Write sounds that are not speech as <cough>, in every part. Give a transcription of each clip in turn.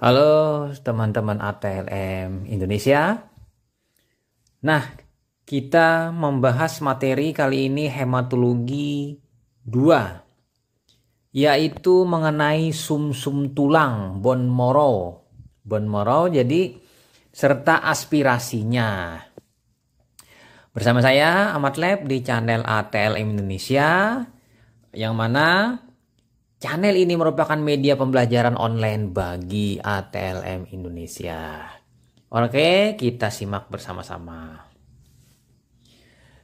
Halo teman-teman ATLM Indonesia. Nah, kita membahas materi kali ini hematologi 2 yaitu mengenai sumsum -sum tulang bone marrow. Bone marrow jadi serta aspirasinya. Bersama saya Ahmad Lab di channel ATLM Indonesia yang mana Channel ini merupakan media pembelajaran online bagi ATLM Indonesia. Oke, kita simak bersama-sama.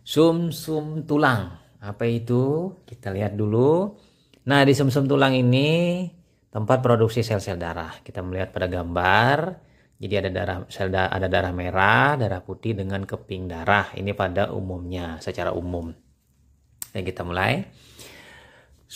Sum-sum tulang. Apa itu? Kita lihat dulu. Nah, di sum-sum tulang ini tempat produksi sel-sel darah. Kita melihat pada gambar. Jadi ada darah sel da ada darah merah, darah putih dengan keping darah. Ini pada umumnya secara umum. Dan nah, kita mulai.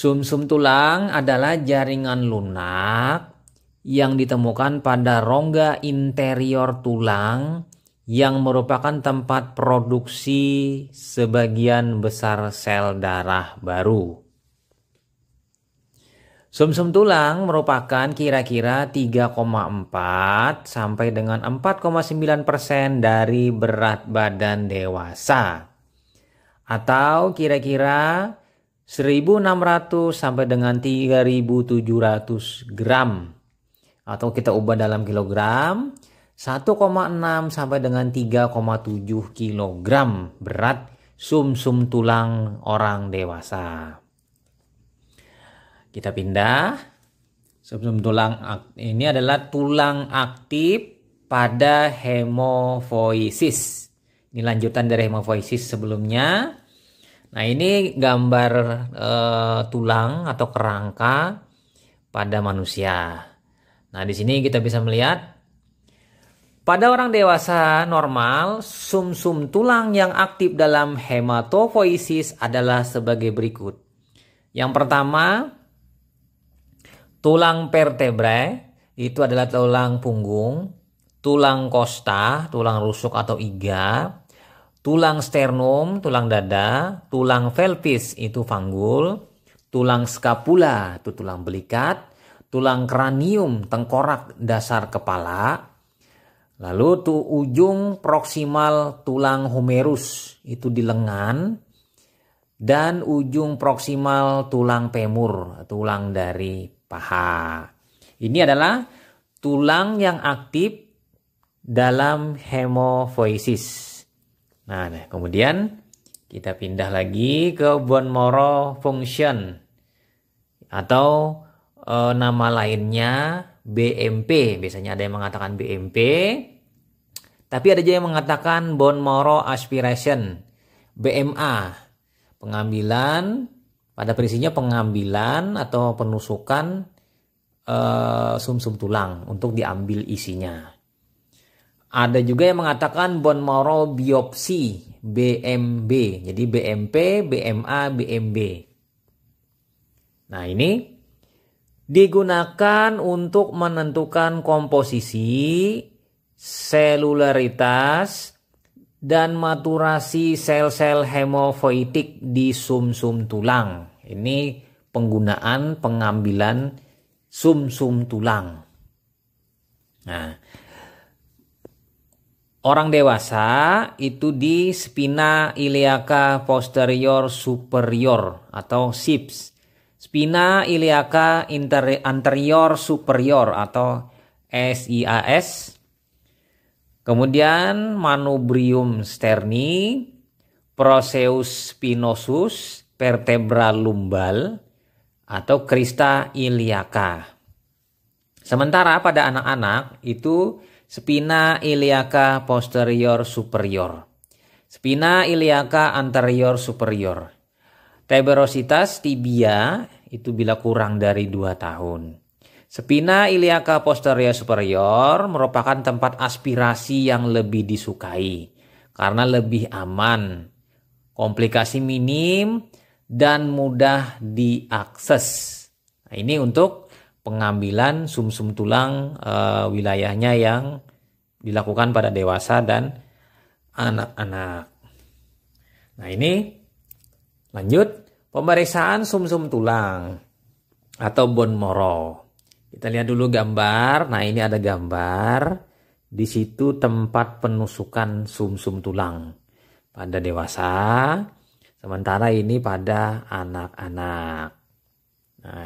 Sumsum -sum tulang adalah jaringan lunak yang ditemukan pada rongga interior tulang yang merupakan tempat produksi sebagian besar sel darah baru. Sumsum -sum tulang merupakan kira-kira 3,4 sampai dengan 4,9 persen dari berat badan dewasa atau kira-kira 1.600 sampai dengan 3.700 gram atau kita ubah dalam kilogram 1,6 sampai dengan 3,7 kilogram berat sumsum -sum tulang orang dewasa. Kita pindah. Sumsum -sum tulang ini adalah tulang aktif pada hemofoisis. Ini lanjutan dari hemofoisis sebelumnya. Nah ini gambar e, tulang atau kerangka pada manusia. Nah di sini kita bisa melihat pada orang dewasa normal sumsum -sum tulang yang aktif dalam hematopoiesis adalah sebagai berikut. Yang pertama tulang vertebrae itu adalah tulang punggung, tulang kosta, tulang rusuk atau iga, Tulang sternum, tulang dada, tulang pelvis itu panggul, tulang scapula itu tulang belikat, tulang kranium, tengkorak dasar kepala, lalu tuh ujung proksimal tulang humerus itu di lengan, dan ujung proksimal tulang femur, tulang dari paha. Ini adalah tulang yang aktif dalam hemofoisis. Nah, nah kemudian kita pindah lagi ke Moro function atau e, nama lainnya BMP. Biasanya ada yang mengatakan BMP, tapi ada juga yang mengatakan Moro aspiration BMA. Pengambilan pada prinsipnya pengambilan atau penusukan eh, sum-sum tulang untuk diambil isinya. Ada juga yang mengatakan bone marrow biopsi BMB. Jadi BMP, BMA, BMB. Nah, ini digunakan untuk menentukan komposisi, selularitas, dan maturasi sel-sel hemofoitik di sumsum -sum tulang. Ini penggunaan pengambilan sumsum -sum tulang. Nah, Orang dewasa itu di spina iliaca posterior superior atau SIPS. Spina iliaca anterior superior atau SIAS. Kemudian manubrium sterni, proseus spinosus, vertebra lumbal atau krista iliaca. Sementara pada anak-anak itu Spina iliaca posterior superior. Spina iliaca anterior superior. Tuberositas tibia itu bila kurang dari 2 tahun. Spina iliaca posterior superior merupakan tempat aspirasi yang lebih disukai karena lebih aman, komplikasi minim, dan mudah diakses. Nah, ini untuk pengambilan sumsum -sum tulang e, wilayahnya yang dilakukan pada dewasa dan anak-anak. Nah, ini lanjut pemeriksaan sumsum -sum tulang atau bone marrow. Kita lihat dulu gambar. Nah, ini ada gambar di situ tempat penusukan sumsum -sum tulang pada dewasa, sementara ini pada anak-anak. Nah,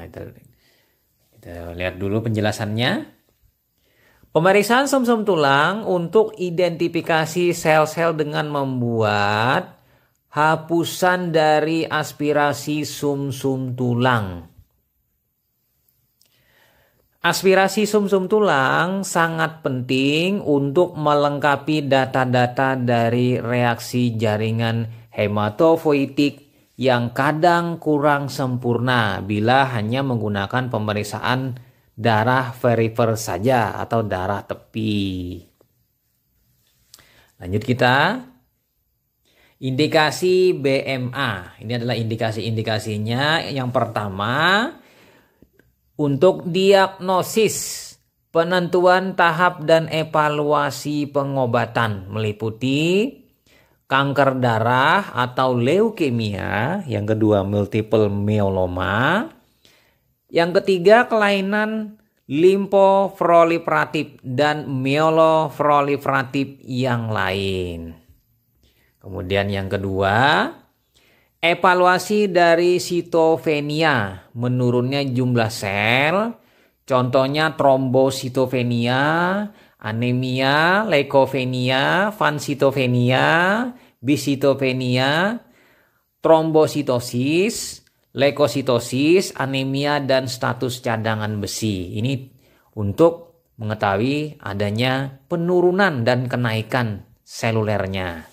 kita lihat dulu penjelasannya. Pemeriksaan sumsum tulang untuk identifikasi sel-sel dengan membuat hapusan dari aspirasi sumsum tulang. Aspirasi sumsum tulang sangat penting untuk melengkapi data-data dari reaksi jaringan hematofoitik yang kadang kurang sempurna bila hanya menggunakan pemeriksaan darah verifer saja atau darah tepi. Lanjut kita. Indikasi BMA. Ini adalah indikasi-indikasinya. Yang pertama, untuk diagnosis penentuan tahap dan evaluasi pengobatan meliputi kanker darah atau leukemia, yang kedua multiple myeloma, yang ketiga kelainan limfoproliferatif dan mieloproliferatif yang lain. Kemudian yang kedua, evaluasi dari sitovenia menurunnya jumlah sel, contohnya trombositovenia, anemia, lekofenia, vansitovenia bisitopenia, trombositosis, leukositosis, anemia dan status cadangan besi. Ini untuk mengetahui adanya penurunan dan kenaikan selulernya.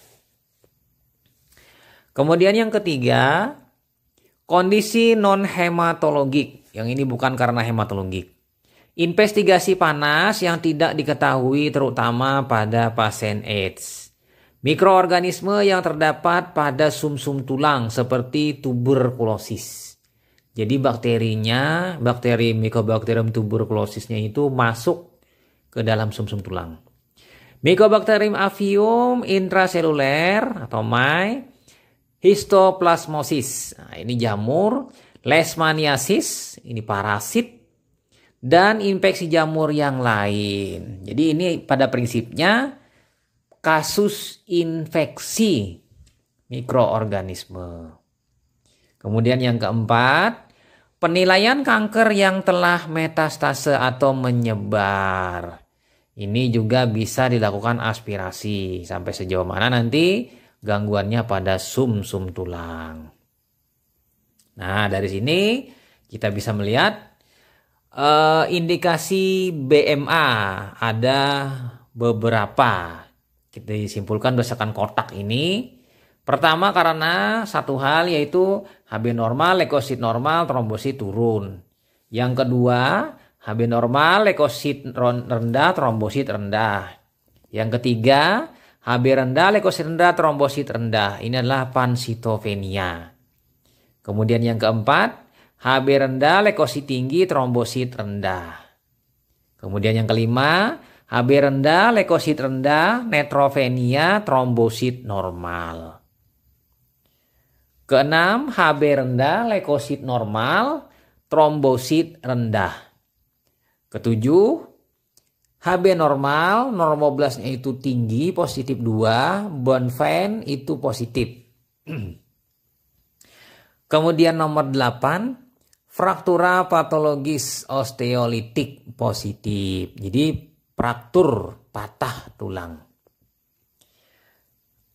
Kemudian yang ketiga, kondisi non hematologik. Yang ini bukan karena hematologik. Investigasi panas yang tidak diketahui terutama pada pasien AIDS. Mikroorganisme yang terdapat pada sumsum -sum tulang seperti tuberkulosis. Jadi bakterinya, bakteri Mycobacterium tuberkulosisnya itu masuk ke dalam sumsum -sum tulang. Mycobacterium avium intraseluler atau MAI, histoplasmosis. Nah, ini jamur, leishmaniasis, ini parasit dan infeksi jamur yang lain. Jadi ini pada prinsipnya kasus infeksi mikroorganisme. Kemudian yang keempat, penilaian kanker yang telah metastase atau menyebar. Ini juga bisa dilakukan aspirasi sampai sejauh mana nanti gangguannya pada sum-sum tulang. Nah, dari sini kita bisa melihat uh, indikasi BMA ada beberapa kita disimpulkan berdasarkan kotak ini. Pertama karena satu hal yaitu HB normal, leukosit normal, trombosit turun. Yang kedua, HB normal, leukosit rendah, trombosit rendah. Yang ketiga, HB rendah, leukosit rendah, trombosit rendah. Ini adalah pansitopenia. Kemudian yang keempat, HB rendah, leukosit tinggi, trombosit rendah. Kemudian yang kelima, HB rendah, leukosit rendah, netrovenia, trombosit normal. Keenam, HB rendah, leukosit normal, trombosit rendah. Ketujuh, HB normal, normoblasnya itu tinggi, positif 2, fan itu positif. <clears throat> Kemudian nomor 8, fraktura patologis osteolitik positif. Jadi fraktur patah tulang.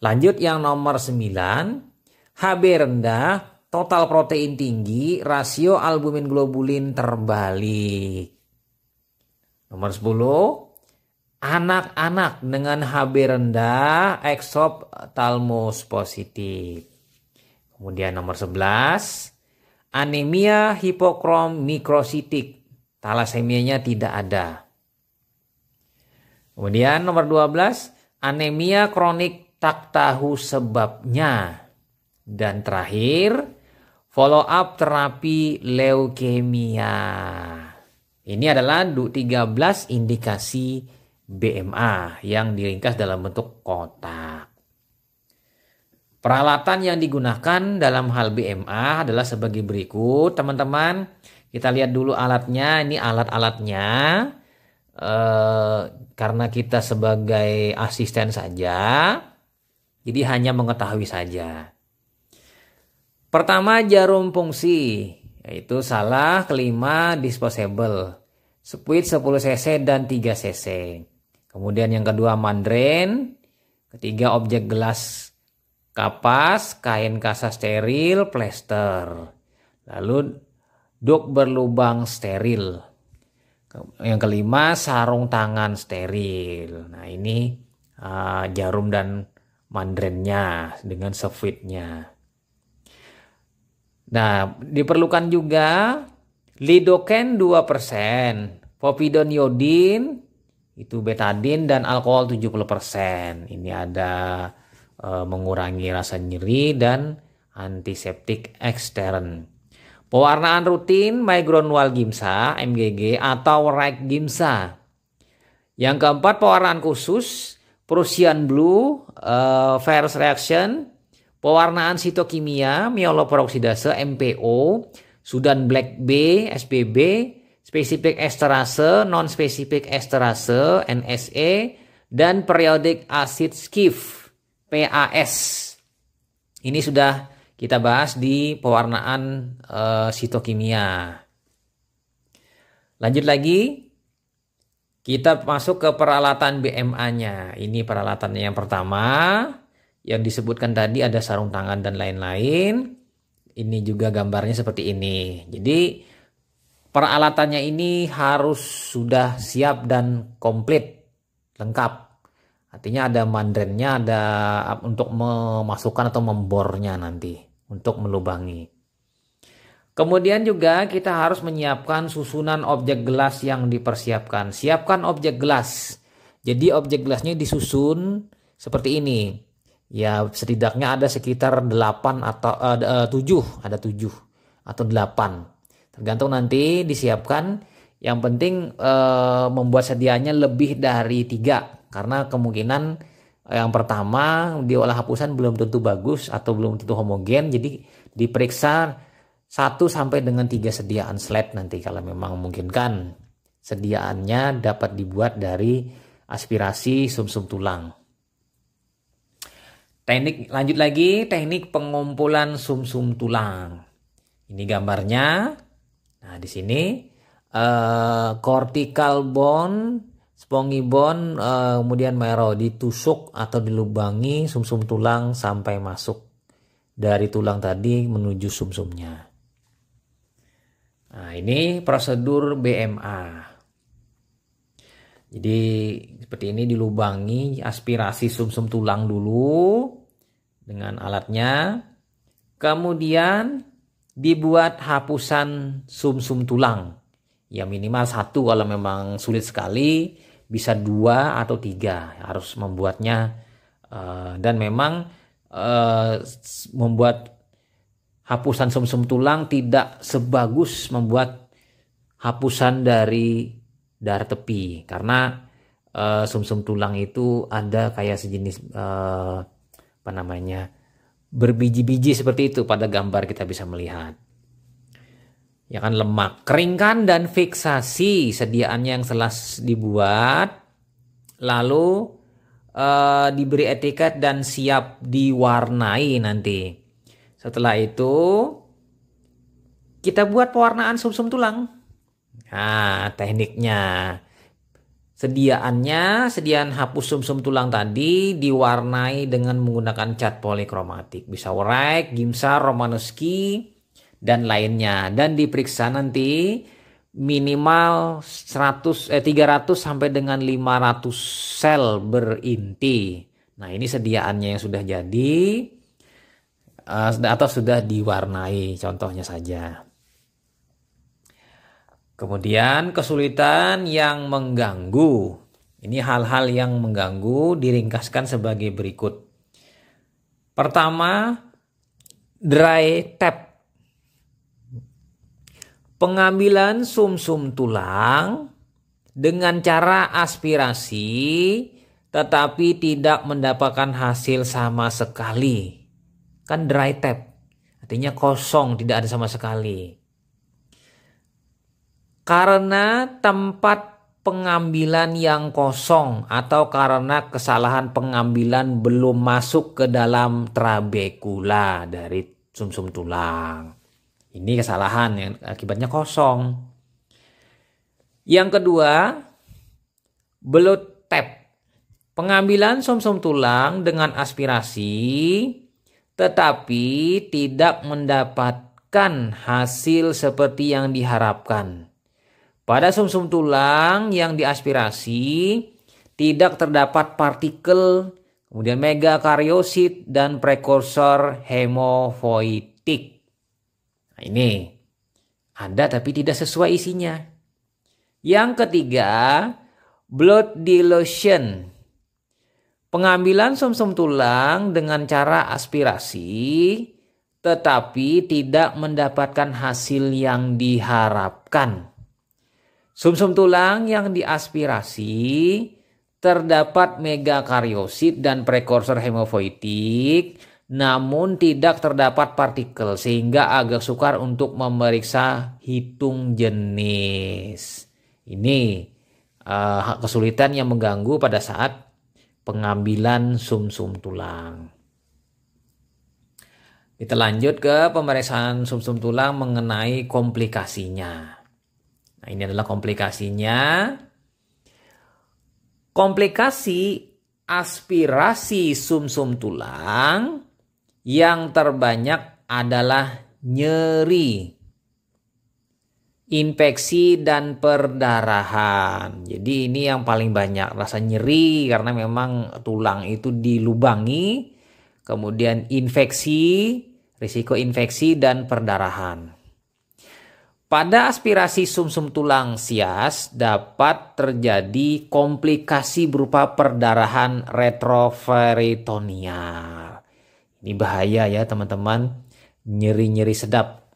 Lanjut yang nomor 9, HB rendah, total protein tinggi, rasio albumin globulin terbalik. Nomor 10, anak-anak dengan HB rendah, exophthalmos positif. Kemudian nomor 11, anemia hipokrom mikrositik, talasemianya tidak ada. Kemudian nomor 12, anemia kronik tak tahu sebabnya. Dan terakhir, follow up terapi leukemia. Ini adalah 13 indikasi BMA yang diringkas dalam bentuk kotak. Peralatan yang digunakan dalam hal BMA adalah sebagai berikut, teman-teman. Kita lihat dulu alatnya, ini alat-alatnya. Eh, karena kita sebagai asisten saja, jadi hanya mengetahui saja. Pertama jarum fungsi, yaitu salah kelima disposable, spuit 10 cc dan 3 cc. Kemudian yang kedua mandren, ketiga objek gelas kapas, kain kasa steril, plester. Lalu dok berlubang steril. Yang kelima sarung tangan steril. Nah ini uh, jarum dan mandrennya dengan sefitnya. Nah, diperlukan juga lidoken 2%, povidon yodin itu betadin dan alkohol 70%. Ini ada uh, mengurangi rasa nyeri dan antiseptik ekstern. Pewarnaan rutin Migronwal Gimsa MGG atau Rag Gimsa. Yang keempat pewarnaan khusus Prussian Blue uh, Reaction, pewarnaan sitokimia Myeloperoxidase MPO, Sudan Black B SBB, spesifik esterase, non spesifik esterase NSE dan periodic acid skiff PAS. Ini sudah kita bahas di pewarnaan e, sitokimia. Lanjut lagi, kita masuk ke peralatan BMA-nya. Ini peralatan yang pertama, yang disebutkan tadi ada sarung tangan dan lain-lain. Ini juga gambarnya seperti ini. Jadi peralatannya ini harus sudah siap dan komplit, lengkap. Artinya ada mandrennya, ada untuk memasukkan atau membornya nanti untuk melubangi. Kemudian juga kita harus menyiapkan susunan objek gelas yang dipersiapkan. Siapkan objek gelas. Jadi objek gelasnya disusun seperti ini. Ya setidaknya ada sekitar 8 atau eh, eh, uh, 7, ada 7 atau 8. Tergantung nanti disiapkan. Yang penting uh, membuat sedianya lebih dari tiga karena kemungkinan eh, yang pertama diolah hapusan belum tentu bagus atau belum tentu homogen jadi diperiksa satu sampai dengan tiga sediaan slide nanti kalau memang memungkinkan sediaannya dapat dibuat dari aspirasi sumsum -sum tulang. Teknik lanjut lagi teknik pengumpulan sumsum -sum tulang. Ini gambarnya. Nah, di sini eh cortical bone Spongibon uh, eh, kemudian mero ditusuk atau dilubangi sumsum -sum tulang sampai masuk dari tulang tadi menuju sumsumnya. Nah, ini prosedur BMA. Jadi seperti ini dilubangi aspirasi sumsum -sum tulang dulu dengan alatnya. Kemudian dibuat hapusan sumsum -sum tulang ya minimal satu kalau memang sulit sekali bisa dua atau tiga harus membuatnya uh, dan memang uh, membuat hapusan sumsum -sum tulang tidak sebagus membuat hapusan dari darah tepi karena uh, sumsum -sum tulang itu ada kayak sejenis uh, apa namanya berbiji-biji seperti itu pada gambar kita bisa melihat ya kan lemak. Keringkan dan fiksasi sediaannya yang selas dibuat, lalu uh, diberi etiket dan siap diwarnai nanti. Setelah itu kita buat pewarnaan sumsum -sum tulang. Nah, tekniknya sediaannya sediaan hapus sumsum -sum tulang tadi diwarnai dengan menggunakan cat polikromatik bisa orek, gimsar, romanuski, dan lainnya dan diperiksa nanti minimal 100 eh 300 sampai dengan 500 sel berinti. Nah, ini sediaannya yang sudah jadi uh, atau sudah diwarnai contohnya saja. Kemudian kesulitan yang mengganggu. Ini hal-hal yang mengganggu diringkaskan sebagai berikut. Pertama, dry tap pengambilan sumsum -sum tulang dengan cara aspirasi tetapi tidak mendapatkan hasil sama sekali. Kan dry tap. Artinya kosong, tidak ada sama sekali. Karena tempat pengambilan yang kosong atau karena kesalahan pengambilan belum masuk ke dalam trabekula dari sumsum -sum tulang. Ini kesalahan yang akibatnya kosong. Yang kedua, belut tap. Pengambilan sum -sum tulang dengan aspirasi tetapi tidak mendapatkan hasil seperti yang diharapkan. Pada sum -sum tulang yang diaspirasi tidak terdapat partikel, kemudian megakariosit dan prekursor hemofoitik. Nah, ini ada tapi tidak sesuai isinya. Yang ketiga, blood dilution. Pengambilan sumsum -sum tulang dengan cara aspirasi tetapi tidak mendapatkan hasil yang diharapkan. Sumsum -sum tulang yang diaspirasi terdapat megakariosit dan prekursor hemofoidik namun tidak terdapat partikel sehingga agak sukar untuk memeriksa hitung jenis. Ini uh, kesulitan yang mengganggu pada saat pengambilan sumsum -sum tulang. Kita lanjut ke pemeriksaan sumsum -sum tulang mengenai komplikasinya. Nah, ini adalah komplikasinya. Komplikasi aspirasi sumsum -sum tulang yang terbanyak adalah nyeri, infeksi dan perdarahan. Jadi ini yang paling banyak rasa nyeri karena memang tulang itu dilubangi, kemudian infeksi, risiko infeksi dan perdarahan. Pada aspirasi sumsum -sum tulang sias dapat terjadi komplikasi berupa perdarahan retroperitoneal. Ini bahaya ya teman-teman, nyeri-nyeri sedap.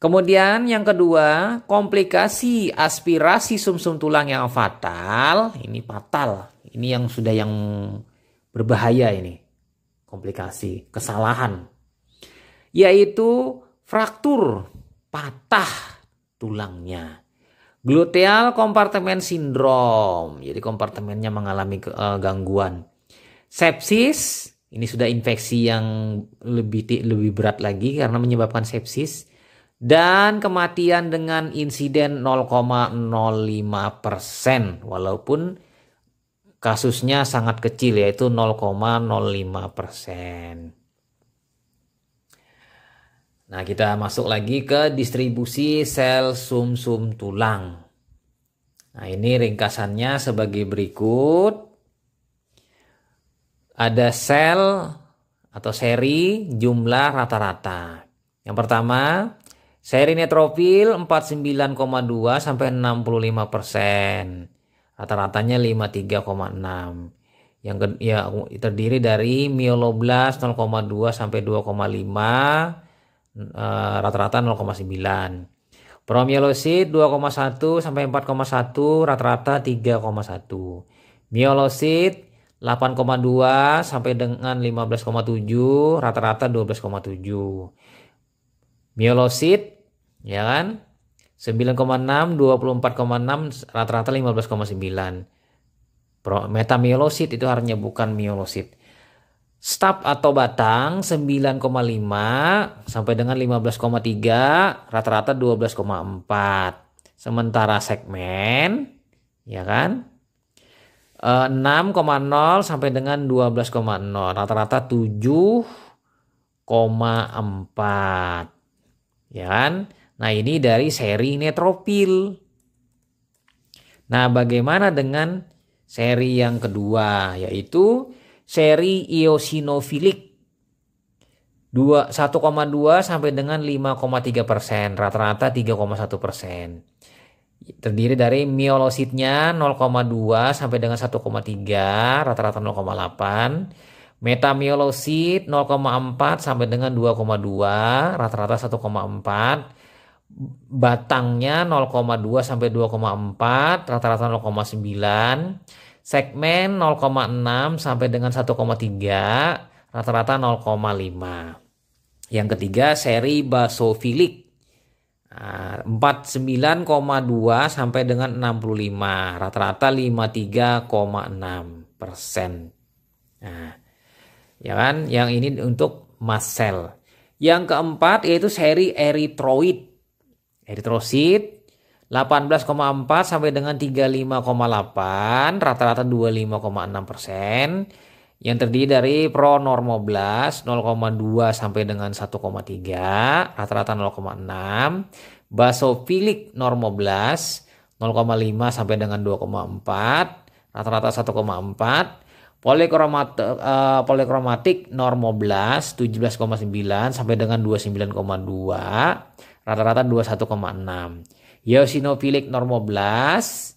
Kemudian yang kedua, komplikasi aspirasi sumsum -sum tulang yang fatal, ini fatal. Ini yang sudah yang berbahaya ini. Komplikasi, kesalahan. Yaitu fraktur, patah tulangnya. Gluteal kompartemen sindrom. Jadi kompartemennya mengalami eh, gangguan. Sepsis ini sudah infeksi yang lebih lebih berat lagi karena menyebabkan sepsis dan kematian dengan insiden 0,05 persen walaupun kasusnya sangat kecil yaitu 0,05 persen. Nah kita masuk lagi ke distribusi sel sumsum -sum tulang. Nah ini ringkasannya sebagai berikut ada sel atau seri jumlah rata-rata. Yang pertama, seri netrofil 49,2 sampai 65 persen. Rata-ratanya 53,6. Yang ya, terdiri dari mioblast 0,2 sampai 2,5 eh, rata-rata 0,9. Promyelosit 2,1 sampai 4,1 rata-rata 3,1. Miolosit 8,2 sampai dengan 15,7 rata-rata 12,7 mielosit, ya kan 9,6 24,6 rata-rata 15,9 metamielosit itu artinya bukan mielosit. stap atau batang 9,5 sampai dengan 15,3 rata-rata 12,4 sementara segmen ya kan 6,0 eh, sampai dengan 12,0 rata-rata 7,4 ya kan nah ini dari seri netrofil nah bagaimana dengan seri yang kedua yaitu seri eosinofilik 1,2 sampai dengan 5,3 persen rata-rata 3,1 persen terdiri dari miolositnya 0,2 sampai dengan 1,3 rata-rata 0,8 metamiolosit 0,4 sampai dengan 2,2 rata-rata 1,4 batangnya 0,2 sampai 2,4 rata-rata 0,9 segmen 0,6 sampai dengan 1,3 rata-rata 0,5 yang ketiga seri basofilik 49,2 nah, sampai dengan 65 rata-rata 53,6 persen nah, ya kan yang ini untuk mast yang keempat yaitu seri eritroid eritrosit 18,4 sampai dengan 35,8 rata-rata 25,6 persen yang terdiri dari pronormoblas 0,2 sampai dengan 1,3, rata-rata 0,6, basofilik normoblas 0,5 sampai dengan 2,4, rata-rata 1,4, polikromat, uh, eh, polikromatik normoblas 17,9 sampai dengan 29,2, rata-rata 21,6. Eosinofilik normoblas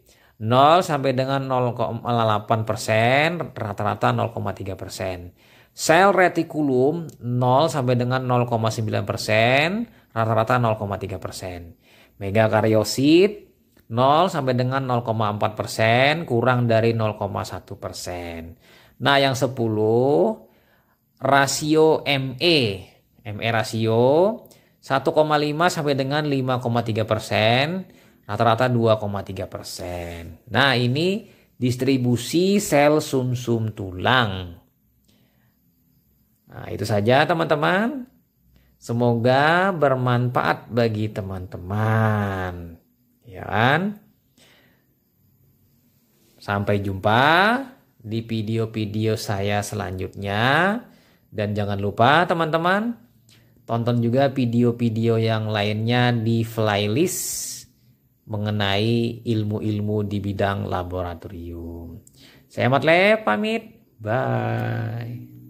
0 sampai dengan 0,8 eh, persen, rata-rata 0,3 persen. Sel retikulum 0 sampai dengan 0,9 persen, rata-rata 0,3 persen. Megakaryosit 0 sampai dengan 0,4 persen, kurang dari 0,1 persen. Nah yang 10, rasio ME, ME rasio 1,5 sampai dengan 5,3 persen, rata-rata 2,3 persen. Nah ini distribusi sel sumsum -sum tulang. Nah itu saja teman-teman. Semoga bermanfaat bagi teman-teman. Ya kan? Sampai jumpa di video-video saya selanjutnya. Dan jangan lupa teman-teman, tonton juga video-video yang lainnya di playlist mengenai ilmu-ilmu di bidang laboratorium. Saya Mat pamit. Bye.